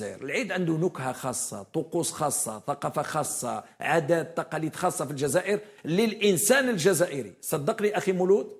الجزائر العيد عنده نكهة خاصة طقوس خاصة ثقافة خاصة عادات تقاليد خاصة في الجزائر للإنسان الجزائري صدقني أخي مولود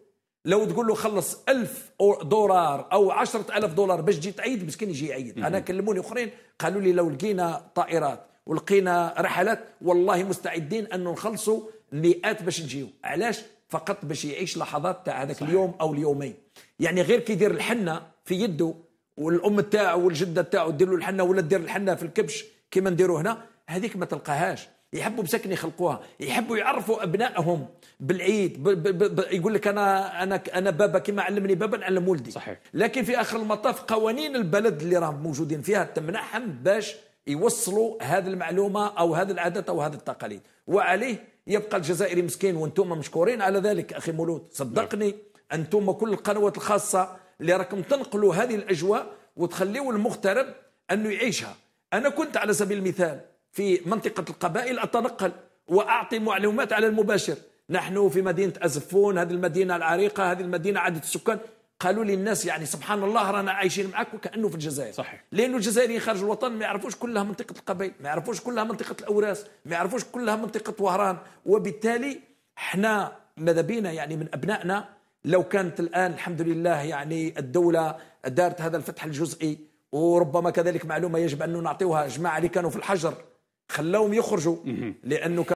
لو تقول له خلص ألف دولار أو عشرة ألف دولار باش تجي تعيد مسكين يجي يعيد أنا كلموني أخرين قالوا لي لو لقينا طائرات ولقينا رحلات والله مستعدين أنه نخلصوا مئات باش نجيو علاش فقط باش يعيش لحظات تاع هذاك اليوم أو اليومين يعني غير كيدير الحنة في يده والام تاعه والجده تاعه دير له الحنه ولا دير الحنه في الكبش كيما نديروا هنا هذيك ما تلقاهاش يحبوا بسكن يخلقوها يحبوا يعرفوا ابنائهم بالعيد ب ب ب ب يقول لك انا انا انا بابا كما علمني بابا نعلم ولدي صحيح. لكن في اخر المطاف قوانين البلد اللي راهم موجودين فيها تمنعهم باش يوصلوا هذه المعلومه او هذه العادات او هذه التقاليد وعليه يبقى الجزائري مسكين وانتم مشكورين على ذلك اخي مولود صدقني انتم كل القنوات الخاصه اللي راكم تنقلوا هذه الاجواء وتخليوا المغترب انه يعيشها انا كنت على سبيل المثال في منطقه القبائل اتنقل واعطي معلومات على المباشر نحن في مدينه ازفون هذه المدينه العريقه هذه المدينه عدد السكان قالوا لي الناس يعني سبحان الله رانا عايشين معك وكانه في الجزائر صحيح لانه الجزائريين خارج الوطن ما يعرفوش كلها منطقه القبائل ما يعرفوش كلها منطقه الاوراس ما يعرفوش كلها منطقه وهران وبالتالي احنا ماذا بينا يعني من ابنائنا لو كانت الآن الحمد لله يعني الدولة دارت هذا الفتح الجزئي وربما كذلك معلومة يجب أن نعطيوها جماعة اللي كانوا في الحجر خلاهم يخرجوا لأنه